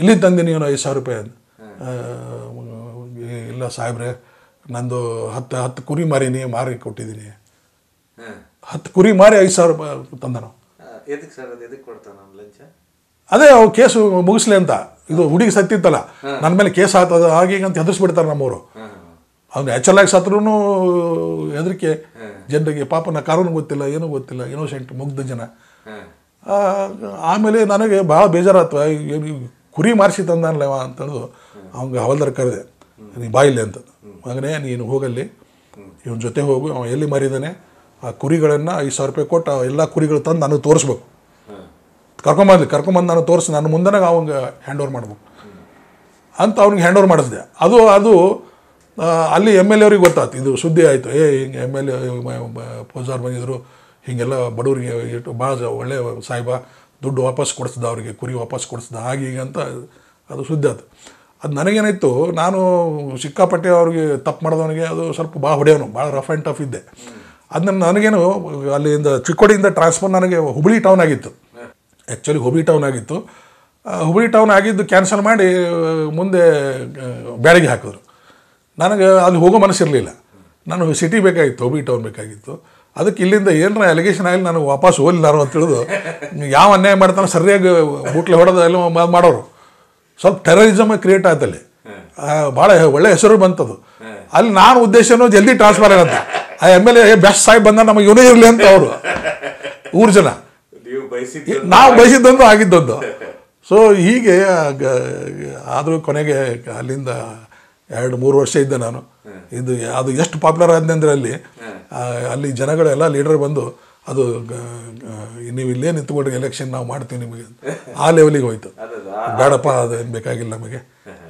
ಎಲ್ಲಿ ತಂದೆ ನೀನು ಐದು ಸಾವಿರ ರೂಪಾಯಿ ಅಂದ ಇಲ್ಲ ಸಾಹೇಬ್ರೆ ನಂದು ಹತ್ತು ಹತ್ತು ಕುರಿ ಮಾರಿನಿ ಮಾರಿ ಕೊಟ್ಟಿದ್ದೀನಿ ಹತ್ತು ಕುರಿ ಮಾರಿ ಐದು ಸಾವಿರ ರೂಪಾಯಿ ತಂದ ನಾವು ಅದೇ ಅವ್ನು ಕೇಸು ಮುಗಿಸ್ಲಿ ಅಂತ ಇದು ಹುಡುಗಿ ಸತ್ತಿತ್ತಲ್ಲ ನನ್ನ ಮೇಲೆ ಕೇಸ್ ಆಗ್ತದ ಹಾಗೆ ಅಂತ ಹೆದರ್ಸ್ಬಿಡ್ತಾರೆ ನಮ್ಮವರು ಅವ್ನು ನ್ಯಾಚುರಲ್ ಆಗಿ ಸತ್ರೂ ಹೆದರಿಕೆ ಜನರಿಗೆ ಪಾಪ ನಾ ಕಾರಣ ಗೊತ್ತಿಲ್ಲ ಏನೂ ಗೊತ್ತಿಲ್ಲ ಇನ್ನೋಸೆಂಟ್ ಮುಗ್ಧ ಜನ ಆಮೇಲೆ ನನಗೆ ಭಾಳ ಬೇಜಾರಾಯ್ತು ಕುರಿ ಮಾರಿಸಿ ತಂದಾನಲ್ಲವಾ ಅಂತಂದು ಅವ್ನಿಗೆ ಹವಲ್ದಾರ ಕರೆದೆ ನೀ ಬಾಯಿಲೆ ಅಂತ ಹಂಗೆ ನೀನು ಹೋಗಲ್ಲಿ ಇವನ ಜೊತೆ ಹೋಗು ಅವ ಎಲ್ಲಿ ಮಾರಿದ್ದಾನೆ ಆ ಕುರಿಗಳನ್ನು ಐದು ಸಾವಿರ ರೂಪಾಯಿ ಕೊಟ್ಟು ಎಲ್ಲ ಕುರಿಗಳು ತಂದು ನನಗೆ ತೋರಿಸ್ಬೇಕು ಕರ್ಕೊಂಬಂದು ಕರ್ಕೊಂಬಂದು ನಾನು ತೋರಿಸಿ ನಾನು ಮುಂದೆ ಅವಂಗೆ ಹ್ಯಾಂಡ್ ಓವರ್ ಮಾಡ್ಬೇಕು ಅಂತ ಅವ್ನಿಗೆ ಹ್ಯಾಂಡ್ ಓವರ್ ಮಾಡಿಸಿದೆ ಅದು ಅದು ಅಲ್ಲಿ ಎಮ್ ಎಲ್ ಎ ಗೊತ್ತಾಯ್ತು ಇದು ಸುದ್ದಿ ಆಯಿತು ಏ ಹಿಂಗೆ ಎಮ್ ಎಲ್ ಎ ಬಂದಿದ್ರು ಹೀಗೆಲ್ಲ ಬಡವರಿಗೆ ಇಟ್ಟು ಭಾಳ ಒಳ್ಳೆಯ ಸಾಹೇಬ ದುಡ್ಡು ವಾಪಸ್ ಕೊಡಿಸ್ದ ಅವ್ರಿಗೆ ಕುರಿ ವಾಪಸ್ ಕೊಡಿಸ್ದ ಹಾಗೆ ಹೀಗೆ ಅಂತ ಅದು ಸುದ್ದಿ ಆಯ್ತು ಅದು ನನಗೇನಾಯಿತು ನಾನು ಸಿಕ್ಕಾಪಟ್ಟೆ ಅವ್ರಿಗೆ ತಪ್ಪು ಮಾಡಿದವನಿಗೆ ಅದು ಸ್ವಲ್ಪ ಭಾಳ ಹೊಡೆಯೋನು ಭಾಳ ರಫ್ ಆ್ಯಂಡ್ ಟಫ್ ಇದ್ದೆ ಅದನ್ನ ನನಗೇನು ಅಲ್ಲಿಂದ ಚಿಕ್ಕೋಡಿಯಿಂದ ಟ್ರಾನ್ಸ್ಫರ್ ನನಗೆ ಹುಬ್ಬಳ್ಳಿ ಟೌನ್ ಆಗಿತ್ತು ಆ್ಯಕ್ಚುಲಿ ಹುಬ್ಬಳ್ಳಿ ಟೌನ್ ಆಗಿತ್ತು ಹುಬ್ಬಳ್ಳಿ ಟೌನ್ ಆಗಿದ್ದು ಕ್ಯಾನ್ಸಲ್ ಮಾಡಿ ಮುಂದೆ ಬ್ಯಾಡಿಗೆ ಹಾಕಿದ್ರು ನನಗೆ ಅಲ್ಲಿ ಹೋಗೋ ಮನಸ್ಸಿರಲಿಲ್ಲ ನಾನು ಸಿಟಿ ಬೇಕಾಗಿತ್ತು ಹೋಬಿ ಟೌನ್ ಬೇಕಾಗಿತ್ತು ಅದಕ್ಕೆ ಇಲ್ಲಿಂದ ಏನರ ಅಲಿಗೇಷನ್ ಆಗಲಿ ನನಗೆ ವಾಪಸ್ ಹೋಗಲಿಲ್ಲಾರು ಅಂತ ತಿಳಿದು ಯಾವ ಅನ್ಯಾಯ ಮಾಡ್ತಾನೆ ಸರಿಯಾಗಿ ಬೂಟ್ಲೆ ಹೊಡೆದು ಎಲ್ಲ ಮಾಡೋರು ಸ್ವಲ್ಪ ಟೆರರಿಸಮ್ ಕ್ರಿಯೇಟ್ ಆಯ್ತಲ್ಲಿ ಭಾಳ ಒಳ್ಳೆ ಹೆಸರು ಬಂತದು ಅಲ್ಲಿ ನಾನು ಉದ್ದೇಶನೂ ಜಲ್ದಿ ಟ್ರಾನ್ಸ್ಫರ್ ಆಗಂತ ಆ ಎಮ್ ಎಲ್ ಎ ಬೆಸ್ಟ್ ಸಾಹೇಬ್ ಬಂದ ನಮಗೆ ಇವನೇ ಇರಲಿ ಅಂತ ಅವರು ಊರು ಜನ ನಾವು ಬಯಸಿದ್ದೊಂದು ಆಗಿದ್ದೊಂದು ಸೊ ಹೀಗೆ ಆದರೂ ಕೊನೆಗೆ ಅಲ್ಲಿಂದ ಎರಡು ಮೂರು ವರ್ಷ ಇದ್ದೆ ನಾನು ಇದು ಅದು ಎಷ್ಟು ಪಾಪ್ಯುಲರ್ ಅಂದರೆ ಅಲ್ಲಿ ಅಲ್ಲಿ ಜನಗಳೆಲ್ಲ ಲೀಡರ್ ಬಂದು ಅದು ನೀವು ಇಲ್ಲೇ ನಿಂತ್ಕೊಂಡ್ರಿ ಎಲೆಕ್ಷನ್ ನಾವು ಮಾಡ್ತೀವಿ ನಿಮಗೆ ಆ ಲೆವೆಲಿಗೆ ಹೋಯ್ತು ಬೇಡಪ್ಪ ಅದು ಏನು ಬೇಕಾಗಿಲ್ಲ ನಮಗೆ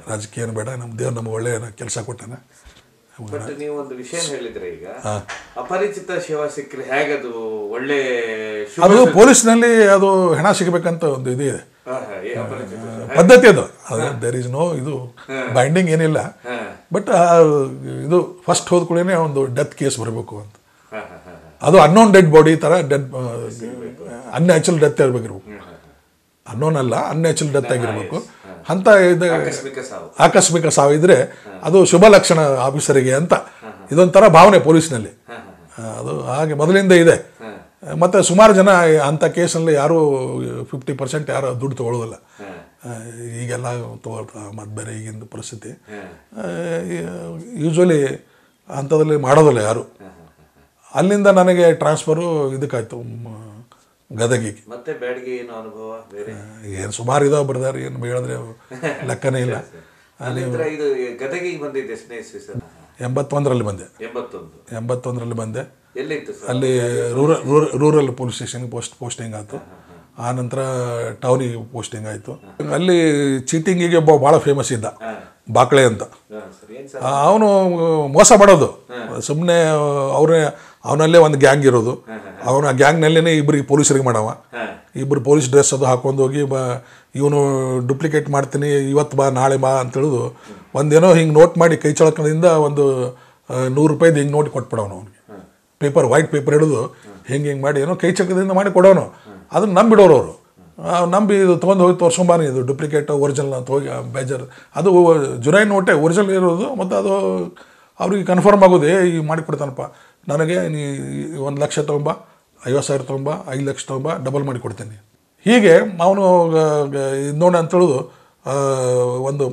ರಾಜಕೀಯ ಏನು ಬೇಡ ನಮ್ಮ ದೇವ್ರು ನಮ್ಗೆ ಒಳ್ಳೆಯ ಕೆಲಸ ಕೊಟ್ಟಾನೆ ನೀವು ಒಂದು ವಿಷಯ ಹೇಳಿದ್ರೆ ಈಗ ಅಪರಿಚಿತ ಅದು ಒಳ್ಳೆ ಅದು ಪೊಲೀಸ್ನಲ್ಲಿ ಅದು ಹೆಣ ಸಿಗಬೇಕಂತ ಒಂದು ಇದೆ ಪದ್ಧತಿ ಅದು ಅದೇ ದೇರ್ ಈಸ್ ನೋ ಇದು ಬೈಂಡಿಂಗ್ ಏನಿಲ್ಲ ಬಟ್ ಇದು ಫಸ್ಟ್ ಹೋದ ಕೂಡ ಒಂದು ಡೆತ್ ಕೇಸ್ ಬರಬೇಕು ಅಂತ ಅದು ಅನ್ನೋನ್ ಡೆಡ್ ಬಾಡಿ ಥರ ಡೆಡ್ ಅನ್ಯಾಚುರಲ್ ಡೆತ್ ಇರಬೇಕಿರ್ಬೇಕು ಅನ್ನೋನ್ ಅಲ್ಲ ಅನ್ಯಾಚುರಲ್ ಡೆತ್ ಆಗಿರ್ಬೇಕು ಅಂತ ಇದು ಆಕಸ್ಮಿಕ ಸಾವಿದ್ರೆ ಅದು ಶುಭ ಲಕ್ಷಣ ಆಫೀಸರಿಗೆ ಅಂತ ಇದೊಂಥರ ಭಾವನೆ ಪೊಲೀಸ್ನಲ್ಲಿ ಅದು ಹಾಗೆ ಮೊದಲಿಂದ ಇದೆ ಮತ್ತು ಸುಮಾರು ಜನ ಅಂಥ ಕೇಸಲ್ಲಿ ಯಾರು ಫಿಫ್ಟಿ ಪರ್ಸೆಂಟ್ ಯಾರು ದುಡ್ಡು ತಗೊಳ್ಳೋದಿಲ್ಲ ಈಗೆಲ್ಲ ತಗೊಳ್ತಾ ಮತ್ತು ಬೇರೆ ಪರಿಸ್ಥಿತಿ ಯೂಶ್ವಲಿ ಅಂಥದ್ರಲ್ಲಿ ಮಾಡೋದಿಲ್ಲ ಯಾರು ಅಲ್ಲಿಂದ ನನಗೆ ಟ್ರಾನ್ಸ್ಫರು ಇದಕ್ಕಾಯ್ತು ಗದಗಿಗೆ ಮತ್ತೆ ಬ್ಯಾಡ್ಗೆ ಏನು ಅನುಭವ ಏನು ಸುಮಾರು ಇದಾವೆ ಬರ್ದಾರೆ ಏನು ಹೇಳಿದ್ರೆ ಲೆಕ್ಕನೇ ಇಲ್ಲ ಇದು ಗದಗಿಗೆ ಬಂದಿದ್ದೆ ಸ್ನೇಹಿತ ಎಂಬತ್ತೊಂದರಲ್ಲಿ ಬಂದೆ ಎಂಬತ್ತೊಂದು ಎಂಬತ್ತೊಂದರಲ್ಲಿ ಬಂದೆ ಎಲ್ಲಿತ್ತು ಅಲ್ಲಿ rural rural police station post posting ಆಯಿತು ಆ ನಂತರ ಟೌನಿಗೆ ಪೋಸ್ಟಿಂಗ್ ಆಯಿತು ಅಲ್ಲಿ ಚೀಟಿಂಗಿಗೆ ಒಬ್ಬ ಭಾಳ ಫೇಮಸ್ ಇದ್ದ ಬಾಕ್ಳೆ ಅಂತ ಅವನು ಮೋಸ ಮಾಡೋದು ಸುಮ್ಮನೆ ಅವನೇ ಅವನಲ್ಲೇ ಒಂದು ಗ್ಯಾಂಗ್ ಇರೋದು ಆ ಗ್ಯಾಂಗ್ನಲ್ಲೇ ಇಬ್ಬರಿಗೆ ಪೊಲೀಸರಿಗೆ ಮಾಡವ ಇಬ್ಬರು ಪೊಲೀಸ್ ಡ್ರೆಸ್ ಅದು ಹಾಕೊಂಡು ಹೋಗಿ ಬಾ ಇವನು ಡುಪ್ಲಿಕೇಟ್ ಮಾಡ್ತೀನಿ ಇವತ್ತು ಬಾ ನಾಳೆ ಬಾ ಅಂತ ಒಂದೇನೋ ಹಿಂಗೆ ನೋಟ್ ಮಾಡಿ ಕೈ ಚಳಕದಿಂದ ಒಂದು ನೂರು ರೂಪಾಯಿದು ಹಿಂಗೆ ನೋಟ್ ಕೊಟ್ಬಿಡವನು ಅವನಿಗೆ ಪೇಪರ್ ವೈಟ್ ಪೇಪರ್ ಹಿಡಿದು ಹಿಂಗೆ ಹಿಂಗೆ ಮಾಡಿ ಏನೋ ಕೈ ಚಕದಿಂದ ಮಾಡಿ ಕೊಡೋನು ಅದನ್ನ ನಂಬಿಡೋರು ಅವರು ನಂಬಿ ಇದು ತೊಗೊಂಡು ಹೋಗಿ ತೋರ್ಸ್ಕೊಂಬಾರಿ ಇದು ಡುಪ್ಲಿಕೇಟ್ ಒರಿಜಿನಲ್ ಅಂತ ಹೋಗಿ ಬೇಜರ್ ಅದು ಜುರೈನ್ ನೋಟೆ ಒರಿಜಿನಲ್ ಇರೋದು ಮತ್ತು ಅದು ಅವ್ರಿಗೆ ಕನ್ಫರ್ಮ್ ಆಗೋದು ಏ ಮಾಡಿ ಮಾಡಿಕೊಡ್ತಾನಪ್ಪ ನನಗೆ ನೀ ಒಂದು ಲಕ್ಷ ತೊಗೊಂಬ ಐವತ್ತು ಸಾವಿರ ತೊಗೊಂಬ ಐದು ಲಕ್ಷ ತೊಗೊಂಬ ಡಬಲ್ ಮಾಡಿ ಕೊಡ್ತೀನಿ ಹೀಗೆ ಅವನು ಇದು ನೋಡಿ ಅಂತೇಳೋದು ಒಂದು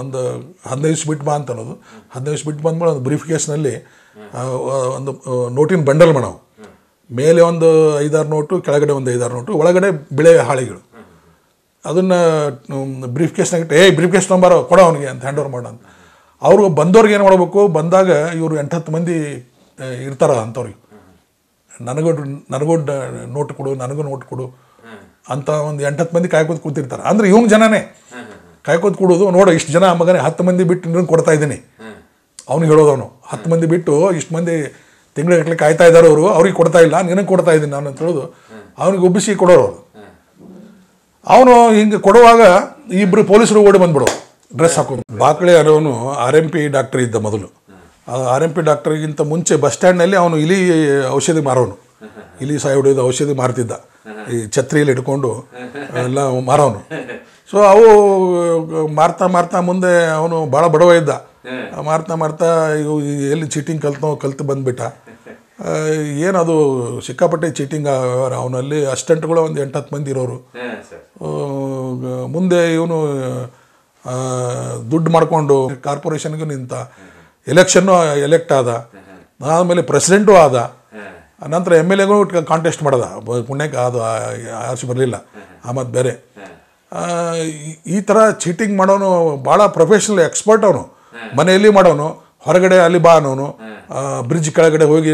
ಒಂದು ಹದಿನೈದು ಬಿಟ್ಟು ಬಾ ಅಂತ ಅನ್ನೋದು ಹದಿನೈದು ಬಿಟ್ಟು ಬಂದ್ಮೇಲೆ ಒಂದು ಬ್ರೀಫ್ ಕೇಸ್ನಲ್ಲಿ ಒಂದು ನೋಟಿನ ಬಂಡಲ್ ಮಾಡವು ಮೇಲೆ ಒಂದು ಐದಾರು ನೋಟು ಕೆಳಗಡೆ ಒಂದು ಐದಾರು ನೋಟು ಒಳಗಡೆ ಬಿಳೆ ಹಾಳೆಗಳು ಅದನ್ನು ಬ್ರೀಫ್ ಕೇಸ್ನಾಗಿಟ್ಟು ಏ ಬ್ರೀಫ್ ಕೇಸ್ ನಂಬರ್ ಕೊಡೋ ಅವನಿಗೆ ಅಂತ ಹ್ಯಾಂಡ್ ಓವರ್ ಮಾಡೋ ಅಂತ ಅವರು ಬಂದವ್ರಿಗೆ ಏನು ಮಾಡಬೇಕು ಬಂದಾಗ ಇವರು ಎಂಟತ್ತು ಮಂದಿ ಇರ್ತಾರ ಅಂಥವ್ರಿಗೆ ನನಗೂ ನನಗೂ ನೋಟ್ ಕೊಡು ನನಗೂ ನೋಟ್ ಕೊಡು ಅಂತ ಒಂದು ಎಂಟತ್ತು ಮಂದಿ ಕಾಯ್ಕೋದು ಕೂತಿರ್ತಾರೆ ಅಂದರೆ ಇವ್ನ ಜನನೇ ಕಾಯ್ಕೋದು ಕೊಡೋದು ನೋಡು ಇಷ್ಟು ಜನ ಮಗನೇ ಹತ್ತು ಮಂದಿ ಬಿಟ್ಟು ನೀನು ಕೊಡ್ತಾ ಇದ್ದೀನಿ ಅವ್ನಿಗೆ ಹೇಳೋದು ಅವನು ಹತ್ತು ಮಂದಿ ಬಿಟ್ಟು ಇಷ್ಟು ಮಂದಿ ತಿಂಗಳ ಕಾಯ್ತಾ ಇದ್ದಾರೆ ಅವರು ಅವ್ರಿಗೆ ಕೊಡ್ತಾ ಇಲ್ಲ ನಿನಗೆ ಕೊಡ್ತಾ ಇದ್ದೀನಿ ನಾನು ಅಂತ ಹೇಳೋದು ಅವನಿಗೆ ಒಬ್ಬಿಸಿ ಕೊಡೋರು ಅವರು ಅವನು ಹಿಂಗೆ ಕೊಡುವಾಗ ಇಬ್ಬರು ಪೊಲೀಸರು ಓಡಿ ಬಂದ್ಬಿಡೋ ಡ್ರೆಸ್ ಹಾಕೊಂಡು ಬಾಕಳೆ ಅವನು ಆರ್ ಎಂ ಪಿ ಡಾಕ್ಟರ್ ಇದ್ದ ಮೊದಲು ಆರ್ ಎಂ ಪಿ ಡಾಕ್ಟರ್ಗಿಂತ ಮುಂಚೆ ಬಸ್ ಸ್ಟ್ಯಾಂಡ್ನಲ್ಲಿ ಅವನು ಇಲಿ ಔಷಧಿ ಮಾರೋನು ಇಲಿ ಸಾಯಿ ಹೊಡೆಯೋದು ಔಷಧಿ ಮಾರ್ತಿದ್ದ ಈ ಛತ್ರಿಯಲ್ಲಿ ಇಟ್ಕೊಂಡು ಎಲ್ಲ ಮಾರೋನು ಸೊ ಅವು ಮಾರ್ತಾ ಮಾರ್ತಾ ಮುಂದೆ ಅವನು ಭಾಳ ಬಡವ ಇದ್ದ ಮಾರ್ತಾ ಮಾರ್ತಾ ಇವು ಎಲ್ಲಿ ಚೀಟಿಂಗ್ ಕಲ್ತು ಕಲ್ತು ಬಂದ್ಬಿಟ್ಟ ಏನದು ಸಿಕ್ಕಾಪಟ್ಟೆ ಚೀಟಿಂಗ್ ವ್ಯವಹಾರ ಅವನಲ್ಲಿ ಅಸ್ಟೆಂಟ್ಗಳು ಒಂದು ಎಂಟತ್ತು ಮಂದಿ ಇರೋರು ಮುಂದೆ ಇವನು ದುಡ್ಡು ಮಾಡಿಕೊಂಡು ಕಾರ್ಪೊರೇಷನ್ಗೂ ನಿಂತ ಎಲೆಕ್ಷನ್ನು ಎಲೆಕ್ಟ್ ಆದ ಆಮೇಲೆ ಪ್ರೆಸಿಡೆಂಟು ಆದ ನಂತರ ಎಮ್ ಎಲ್ ಎಗೂ ಕಾಂಟೆಸ್ಟ್ ಮಾಡ್ದ ಪುಣ್ಯಕ್ಕೆ ಅದು ಆಸೆ ಬರಲಿಲ್ಲ ಮತ್ತು ಬೇರೆ ಈ ಥರ ಚೀಟಿಂಗ್ ಮಾಡೋನು ಭಾಳ ಪ್ರೊಫೆಷ್ನಲ್ ಎಕ್ಸ್ಪರ್ಟ್ ಅವನು ಮನೆಯಲ್ಲಿ ಮಾಡೋನು ಹೊರಗಡೆ ಅಲ್ಲಿ ಬಾ ನಾನು ಬ್ರಿಡ್ಜ್ ಕೆಳಗಡೆ ಹೋಗಿ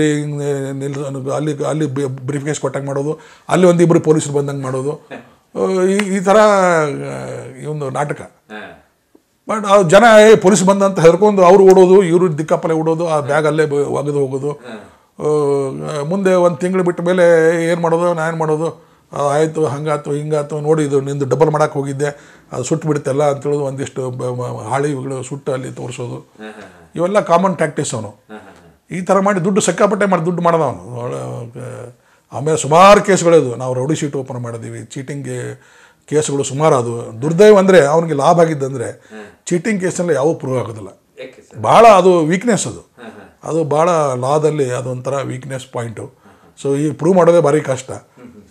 ನಿಲ್ ಅಲ್ಲಿ ಅಲ್ಲಿ ಬ್ರೀಫ್ ಕೇಸ್ ಕೊಟ್ಟಂಗೆ ಮಾಡೋದು ಅಲ್ಲಿ ಒಂದಿಬ್ಬರು ಪೊಲೀಸರು ಬಂದಂಗೆ ಮಾಡೋದು ಈ ಈ ಥರ ಒಂದು ನಾಟಕ ಬಟ್ ಆ ಜನ ಏ ಪೊಲೀಸ್ ಬಂದಂತ ಹೇರ್ಕೊಂಡು ಅವರು ಓಡೋದು ಇವರು ದಿಕ್ಕಾಪಲೆ ಓಡೋದು ಆ ಬ್ಯಾಗ್ ಅಲ್ಲೇ ಒಗೆದು ಹೋಗೋದು ಮುಂದೆ ಒಂದು ತಿಂಗಳು ಬಿಟ್ಟ ಮೇಲೆ ಏನು ಮಾಡೋದು ನಾನು ಮಾಡೋದು ಆಯಿತು ಹಂಗಾತು ಹಿಂಗಾತು ನೋಡಿ ಇದು ನಿಂದು ಡಬಲ್ ಮಾಡೋಕೆ ಹೋಗಿದ್ದೆ ಅದು ಸುಟ್ಟು ಬಿಡುತ್ತೆಲ್ಲ ಅಂತೇಳೋದು ಒಂದಿಷ್ಟು ಹಾಳಿಗಳು ಸುಟ್ಟು ಅಲ್ಲಿ ತೋರಿಸೋದು ಇವೆಲ್ಲ ಕಾಮನ್ ಟ್ಯಾಕ್ಟಿಸ್ ಅವನು ಈ ಥರ ಮಾಡಿ ದುಡ್ಡು ಸಕ್ಕಾಪಟ್ಟೆ ಮಾಡಿ ದುಡ್ಡು ಮಾಡಿದ ಅವನು ಆಮೇಲೆ ಸುಮಾರು ಕೇಸ್ಗಳದು ನಾವು ರೌಡಿ ಶೀಟ್ ಓಪನ್ ಮಾಡಿದ್ದೀವಿ ಚೀಟಿಂಗ್ ಕೇಸ್ಗಳು ಸುಮಾರು ಅದು ದುರ್ದೈವ ಅಂದರೆ ಅವನಿಗೆ ಲಾಭ ಆಗಿದ್ದಂದರೆ ಚೀಟಿಂಗ್ ಕೇಸಲ್ಲಿ ಯಾವ ಪ್ರೂವ್ ಆಗೋದಿಲ್ಲ ಭಾಳ ಅದು ವೀಕ್ನೆಸ್ ಅದು ಅದು ಭಾಳ ಲಾದಲ್ಲಿ ಅದೊಂಥರ ವೀಕ್ನೆಸ್ ಪಾಯಿಂಟು ಸೊ ಈ ಪ್ರೂವ್ ಮಾಡೋದೇ ಭಾರಿ ಕಷ್ಟ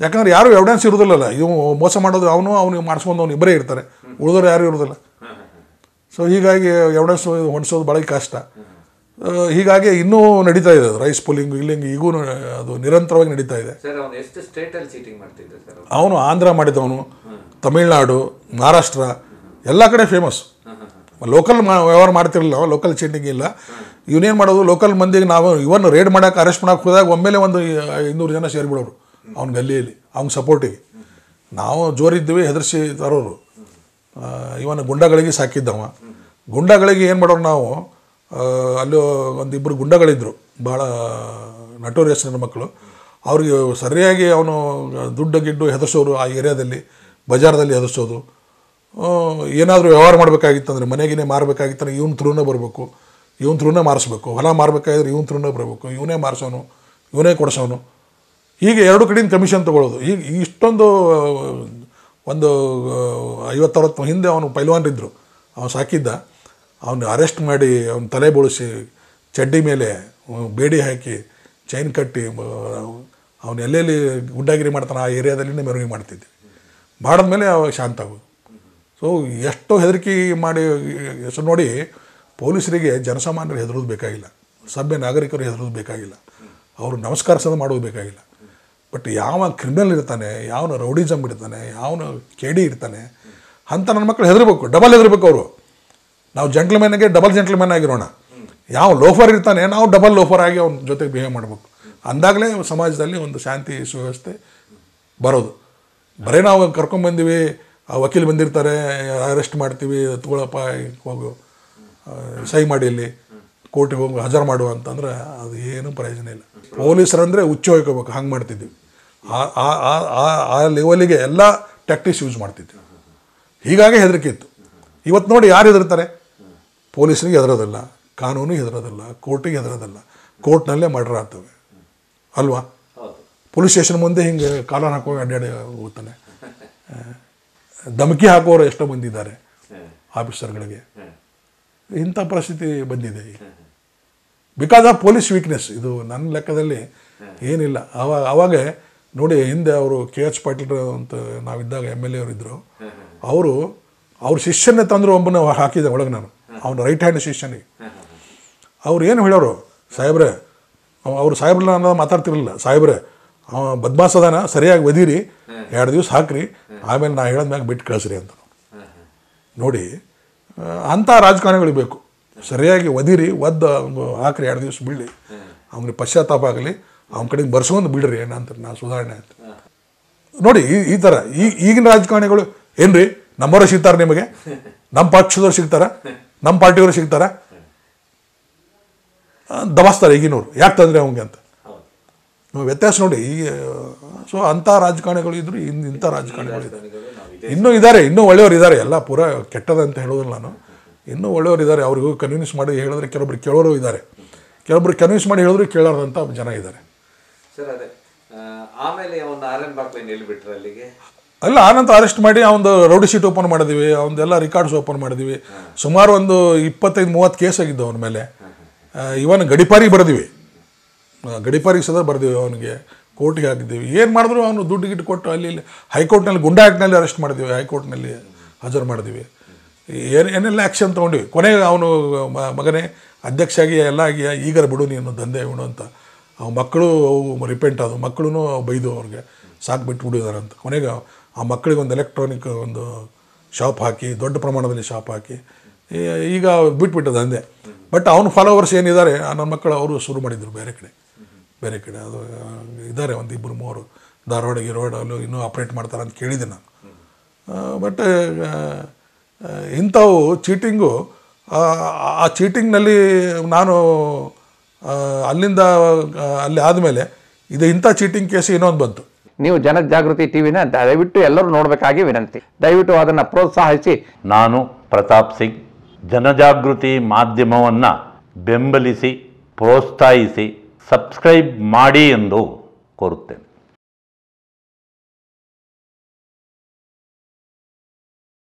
ಯಾಕಂದ್ರೆ ಯಾರು ಎವಿಡೆನ್ಸ್ ಇರೋದಿಲ್ಲಲ್ಲ ಇವು ಮೋಸ ಮಾಡೋದು ಅವನು ಅವ್ನಿಗೆ ಮಾಡಿಸ್ಕೊಂಡು ಅವ್ನು ಇಬ್ಬರೇ ಇರ್ತಾರೆ ಉಳಿದವರು ಯಾರೂ ಇರೋದಿಲ್ಲ ಸೊ ಹೀಗಾಗಿ ಎವಡೆ ಹೊಣಿಸೋದು ಭಾಳ ಕಷ್ಟ ಹೀಗಾಗಿ ಇನ್ನೂ ನಡೀತಾ ಇದೆ ರೈಸ್ ಪುಲ್ಲಿಂಗ್ ಇಲ್ಲಿಂಗ್ ಈಗೂ ಅದು ನಿರಂತರವಾಗಿ ನಡೀತಾ ಇದೆ ಅವನು ಆಂಧ್ರ ಮಾಡಿದವನು ತಮಿಳ್ನಾಡು ಮಹಾರಾಷ್ಟ್ರ ಎಲ್ಲ ಕಡೆ ಫೇಮಸ್ ಲೋಕಲ್ ವ್ಯವಹಾರ ಮಾಡ್ತಿರಲಿಲ್ಲ ಲೋಕಲ್ ಚೀಟಿಂಗ್ ಇಲ್ಲ ಇವನೇನು ಮಾಡೋದು ಲೋಕಲ್ ಮಂದಿಗೆ ನಾವು ಇವನ್ ರೇಡ್ ಮಾಡೋಕೆ ಅರೆಸ್ಟ್ ಮಾಡೋಕೆ ಹೋದಾಗ ಒಮ್ಮೆಲೆ ಒಂದು ಇನ್ನೂರು ಜನ ಸೇರಿಬಿಡೋರು ಅವ್ನ ಗಲ್ಲಿಯಲ್ಲಿ ಅವ್ನ ಸಪೋರ್ಟಿಗೆ ನಾವು ಜೋರಿದ್ದೀವಿ ಹೆದರ್ಸಿ ತರೋರು ಇವನ ಗುಂಡಗಳಿಗೆ ಸಾಕಿದ್ದವ ಗುಂಡಗಳಿಗೆ ಏನು ಮಾಡೋರು ನಾವು ಅಲ್ಲಿ ಒಂದಿಬ್ಬರು ಗುಂಡಗಳಿದ್ದರು ಭಾಳ ನಟೋರಿಯಸ್ ನನ್ನ ಮಕ್ಕಳು ಅವ್ರಿಗೆ ಸರಿಯಾಗಿ ಅವನು ದುಡ್ಡು ಗಿಡ್ಡು ಹೆದರ್ಸೋರು ಆ ಏರಿಯಾದಲ್ಲಿ ಬಜಾರದಲ್ಲಿ ಹೆದರ್ಸೋದು ಏನಾದರೂ ವ್ಯವಹಾರ ಮಾಡಬೇಕಾಗಿತ್ತಂದ್ರೆ ಮನೆಗಿನೇ ಮಾರಬೇಕಾಗಿತ್ತಂದ್ರೆ ಇವನ್ ಥ್ರೂನೇ ಬರಬೇಕು ಇವ್ನ ಥ್ರೂನೇ ಮಾರಿಸ್ಬೇಕು ಹೊಲ ಮಾರಬೇಕಾದ್ರೆ ಇವನ್ ಥ್ರೂನೇ ಬರಬೇಕು ಇವನೇ ಮಾರಿಸೋನು ಇವನೇ ಕೊಡಿಸೋನು ಹೀಗೆ ಎರಡು ಕಡೆಯಿಂದ ಕಮಿಷನ್ ತೊಗೊಳ್ಳೋದು ಈಗ ಇಷ್ಟೊಂದು ಒಂದು ಐವತ್ತರವತ್ತು ಹಿಂದೆ ಅವನು ಪೈಲ್ವಾನ್ರಿದ್ದರು ಅವನು ಸಾಕಿದ್ದ ಅವನು ಅರೆಸ್ಟ್ ಮಾಡಿ ಅವನ ತಲೆ ಬೋಳಿಸಿ ಚಡ್ಡಿ ಮೇಲೆ ಬೇಡಿ ಹಾಕಿ ಚೈನ್ ಕಟ್ಟಿ ಅವನು ಎಲ್ಲೆಲ್ಲಿ ಗುಡ್ಡಾಗಿರಿ ಮಾಡ್ತಾನೆ ಆ ಏರಿಯಾದಲ್ಲಿ ಮೆರವಣಿಗೆ ಮಾಡ್ತಿದ್ವಿ ಮೇಲೆ ಅವಾಗ ಶಾಂತ ಸೊ ಎಷ್ಟೋ ಹೆದರಿಕೆ ಮಾಡಿ ಹೆಸರು ನೋಡಿ ಪೊಲೀಸರಿಗೆ ಜನಸಾಮಾನ್ಯರು ಹೆದರೋದು ಬೇಕಾಗಿಲ್ಲ ಸಭ್ಯ ನಾಗರಿಕರು ಹೆದರೋದು ಬೇಕಾಗಿಲ್ಲ ಅವರು ನಮಸ್ಕಾರ ಸಹ ಮಾಡೋದು ಬೇಕಾಗಿಲ್ಲ ಬಟ್ ಯಾವ ಕ್ರಿಮಿನಲ್ ಇರ್ತಾನೆ ಯಾವನು ರೌಡಿಸಮ್ ಇರ್ತಾನೆ ಯಾವನ ಕೆಡಿ ಇರ್ತಾನೆ ಅಂತ ನನ್ನ ಮಕ್ಕಳು ಹೆದರ್ಬೇಕು ಡಬಲ್ ಹೆದರ್ಬೇಕು ಅವರು ನಾವು ಜೆಂಟ್ಲ್ಮ್ಯಾನಿಗೆ ಡಬಲ್ ಮ್ಯಾನ್ ಆಗಿರೋಣ ಯಾವ ಲೋಫರ್ ಇರ್ತಾನೆ ನಾವು ಡಬಲ್ ಲೋಫರ್ ಆಗಿ ಅವನ ಜೊತೆಗೆ ಬಿಹೇವ್ ಮಾಡಬೇಕು ಅಂದಾಗಲೇ ಸಮಾಜದಲ್ಲಿ ಒಂದು ಶಾಂತಿ ಸುವ್ಯವಸ್ಥೆ ಬರೋದು ಬರೀ ನಾವು ಕರ್ಕೊಂಡ್ಬಂದೀವಿ ಆ ವಕೀಲ್ ಬಂದಿರ್ತಾರೆ ಅರೆಸ್ಟ್ ಮಾಡ್ತೀವಿ ತಗೊಳಪ್ಪ ಹೋಗು ಸಹಿ ಮಾಡಿ ಇಲ್ಲಿ ಕೋರ್ಟಿಗೆ ಹೋಗಿ ಹಾಜರು ಮಾಡು ಅಂತಂದ್ರೆ ಅದು ಏನೂ ಪ್ರಯೋಜನ ಇಲ್ಲ ಪೊಲೀಸರಂದರೆ ಹುಚ್ಚು ಹೋಗ್ಕೋಬೇಕು ಹಂಗೆ ಮಾಡ್ತಿದ್ವಿ ಆ ಲೆವೆಲಿಗೆ ಎಲ್ಲ ಟ್ಯಾಕ್ಟಿಕ್ಸ್ ಯೂಸ್ ಮಾಡ್ತಿದ್ವಿ ಹೀಗಾಗಿ ಹೆದರಿಕೆ ಇತ್ತು ಇವತ್ತು ನೋಡಿ ಯಾರು ಹೆದರ್ತಾರೆ ಪೊಲೀಸರಿಗೆ ಹೆದರೋದಲ್ಲ ಕಾನೂನಿಗೆ ಹೆದರೋದಲ್ಲ ಕೋರ್ಟಿಗೆ ಹೆದರೋದಲ್ಲ ಕೋರ್ಟ್ನಲ್ಲೇ ಮರ್ಡರ್ ಆಗ್ತವೆ ಅಲ್ವಾ ಪೊಲೀಸ್ ಸ್ಟೇಷನ್ ಮುಂದೆ ಹಿಂಗೆ ಕಾಲನ್ ಹಾಕೋ ಅಡ್ಡಾಡಿ ಹೋಗ್ತಾನೆ ಧಮಕಿ ಹಾಕೋರು ಎಷ್ಟೋ ಬಂದಿದ್ದಾರೆ ಆಫೀಸರ್ಗಳಿಗೆ ಇಂಥ ಪರಿಸ್ಥಿತಿ ಬಂದಿದೆ ಈಗ ಬಿಕಾಸ್ ಆಫ್ ಪೊಲೀಸ್ ವೀಕ್ನೆಸ್ ಇದು ನನ್ನ ಲೆಕ್ಕದಲ್ಲಿ ಏನಿಲ್ಲ ಅವಾಗ ಅವಾಗೇ ನೋಡಿ ಹಿಂದೆ ಅವರು ಕೆ ಎಚ್ ಪಾಟೀಲ್ ಅಂತ ನಾವಿದ್ದಾಗ ಎಮ್ ಎಲ್ ಎ ಅವರು ಅವ್ರ ಶಿಷ್ಯನೇ ತಂದರು ಒಬ್ಬನ ಹಾಕಿದ್ದೆ ಒಳಗೆ ನಾನು ಅವನ ರೈಟ್ ಹ್ಯಾಂಡ್ ಶಿಷ್ಯನಿಗೆ ಅವ್ರು ಏನು ಹೇಳೋರು ಸಾಹೇಬ್ರೆ ಅವರು ಸಾಹೇಬ್ರ ನಾನು ಮಾತಾಡ್ತಿರಲಿಲ್ಲ ಸಾಹೇಬ್ರೆ ಅವ ಬದ್ಮಾಸದಾನ ಸರಿಯಾಗಿ ಒದಿರಿ ಎರಡು ದಿವಸ ಹಾಕ್ರಿ ಆಮೇಲೆ ನಾ ಮ್ಯಾಗ ಬಿಟ್ಟು ಕಳಿಸ್ರಿ ಅಂತ ನೋಡಿ ಅಂಥ ರಾಜಕಾರಣಿಗಳು ಬೇಕು ಸರಿಯಾಗಿ ಒದಿರಿ ಒದ್ದು ಹಾಕ್ರಿ ಎರಡು ದಿವಸ ಬೀಳಿ ಅವನಿಗೆ ಪಶ್ಚಾತ್ತಾಪ ಆಗಲಿ ಅವನ ಕಡೆಗೆ ಬರ್ಸ್ಕೊಂಡು ಬಿಡ್ರಿ ಏನಂತ ನಾ ಸುಧಾರಣೆ ಅಂತ ನೋಡಿ ಈ ಥರ ಈ ಈಗಿನ ರಾಜಕಾರಣಿಗಳು ಏನ್ರಿ ರೀ ನಮ್ಮವರು ಸಿಗ್ತಾರೆ ನಿಮಗೆ ನಮ್ಮ ಪಕ್ಷದವ್ರು ಸಿಗ್ತಾರ ನಮ್ಮ ಪಾರ್ಟಿಯವರು ಸಿಗ್ತಾರ ದಬಾಸ್ತಾರೆ ಈಗಿನವ್ರು ಯಾಕೆ ತಂದರೆ ಅವಂಗೆ ಅಂತ ವ್ಯತ್ಯಾಸ ನೋಡಿ ಈಗ ಸೊ ಅಂಥ ರಾಜಕಾರಣಿಗಳು ಇದ್ರು ಇನ್ನು ಇಂಥ ರಾಜಕಾರಣಿಗಳು ಇದ್ದಾರೆ ಇನ್ನೂ ಇದ್ದಾರೆ ಇನ್ನೂ ಒಳ್ಳೆಯವರು ಇದ್ದಾರೆ ಎಲ್ಲ ಪೂರ ಕೆಟ್ಟದಂತ ಹೇಳೋದಿಲ್ಲ ನಾನು ಇನ್ನೂ ಒಳ್ಳೆಯವರು ಇದ್ದಾರೆ ಅವ್ರಿಗೂ ಕನ್ವಿನ್ಸ್ ಮಾಡಿ ಹೇಳಿದ್ರೆ ಕೆಲವೊಬ್ರು ಕೇಳೋರು ಇದ್ದಾರೆ ಕೆಲವೊಬ್ರು ಕನ್ವಿನ್ಸ್ ಮಾಡಿ ಹೇಳಿದ್ರು ಕೇಳೋರಂಥ ಜನ ಇದ್ದಾರೆ ಅಲ್ಲ ಆನಂತ ಅರೆಸ್ಟ್ ಮಾಡಿ ಅವನದು ರೌಡಿ ಶೀಟ್ ಓಪನ್ ಮಾಡಿದ್ವಿ ಅವಂದೆಲ್ಲ ರೆಕಾರ್ಡ್ಸ್ ಓಪನ್ ಮಾಡಿದ್ವಿ ಸುಮಾರು ಒಂದು ಇಪ್ಪತ್ತೈದು ಮೂವತ್ತು ಕೇಸ್ ಆಗಿದ್ದು ಅವನ ಮೇಲೆ ಇವನ್ ಗಡಿಪಾರಿಗೆ ಬರ್ದಿವಿ ಗಡಿಪಾರಿಗೆ ಸದಾ ಬರ್ದೀವಿ ಅವನಿಗೆ ಕೋರ್ಟಿಗೆ ಹಾಕಿದ್ದೀವಿ ಏನು ಮಾಡಿದ್ರು ಅವನು ದುಡ್ಡು ಗಿಟ್ಟು ಕೊಟ್ಟು ಅಲ್ಲಿ ಹೈಕೋರ್ಟ್ನಲ್ಲಿ ಗುಂಡಾ ಆ್ಯಕ್ಟ್ನಲ್ಲಿ ಅರೆಸ್ಟ್ ಮಾಡಿದ್ವಿ ಹೈಕೋರ್ಟ್ನಲ್ಲಿ ಹಾಜರು ಮಾಡಿದ್ವಿ ಏನು ಏನೆಲ್ಲ ಆ್ಯಕ್ಷನ್ ತಗೊಂಡಿವಿ ಕೊನೆಗೆ ಅವನು ಮಗನೇ ಅಧ್ಯಕ್ಷ ಆಗಿ ಎಲ್ಲ ಆಗಿ ಈಗರ ಬಿಡು ನೀನು ದಂಧೆ ಇವನು ಅಂತ ಮಕ್ಕಳು ರಿಪೆಂಟ್ ಆದವು ಮಕ್ಕಳು ಬೈದು ಅವ್ರಿಗೆ ಸಾಕು ಬಿಟ್ಬಿಟ್ಟಿದ್ದಾರೆ ಅಂತ ಕೊನೆಗೆ ಆ ಮಕ್ಕಳಿಗೆ ಒಂದು ಎಲೆಕ್ಟ್ರಾನಿಕ್ ಒಂದು ಶಾಪ್ ಹಾಕಿ ದೊಡ್ಡ ಪ್ರಮಾಣದಲ್ಲಿ ಶಾಪ್ ಹಾಕಿ ಈಗ ಬಿಟ್ಬಿಟ್ಟದ ಅಂದೆ ಬಟ್ ಅವ್ನ ಫಾಲೋವರ್ಸ್ ಏನಿದ್ದಾರೆ ನನ್ನ ಮಕ್ಕಳು ಅವರು ಶುರು ಮಾಡಿದರು ಬೇರೆ ಕಡೆ ಬೇರೆ ಕಡೆ ಅದು ಇದ್ದಾರೆ ಒಂದು ಇಬ್ಬರು ಮೂವರು ಧಾರವಾಡ ಗಿರವಾಡ ಇನ್ನೂ ಆಪ್ರೇಟ್ ಮಾಡ್ತಾರೆ ಅಂತ ಕೇಳಿದೆ ನಾನು ಬಟ್ ಇಂಥವು ಚೀಟಿಂಗು ಆ ಚೀಟಿಂಗ್ನಲ್ಲಿ ನಾನು ಅಲ್ಲಿಂದ ಅಲ್ಲಿ ಆದಮೇಲೆ ಇದು ಇಂಥ ಚೀಟಿಂಗ್ ಕೇಸ್ ಇನ್ನೊಂದು ಬಂತು ನೀವು ಜನ ಜಾಗೃತಿ ಟಿವಿನ ದಯವಿಟ್ಟು ಎಲ್ಲರೂ ನೋಡಬೇಕಾಗಿ ವಿನಂತಿ ದಯವಿಟ್ಟು ಅದನ್ನು ಪ್ರೋತ್ಸಾಹಿಸಿ ನಾನು ಪ್ರತಾಪ್ ಸಿಂಗ್ ಜನಜಾಗೃತಿ ಮಾಧ್ಯಮವನ್ನು ಬೆಂಬಲಿಸಿ ಪ್ರೋತ್ಸಾಹಿಸಿ ಸಬ್ಸ್ಕ್ರೈಬ್ ಮಾಡಿ ಎಂದು ಕೋರುತ್ತೇನೆ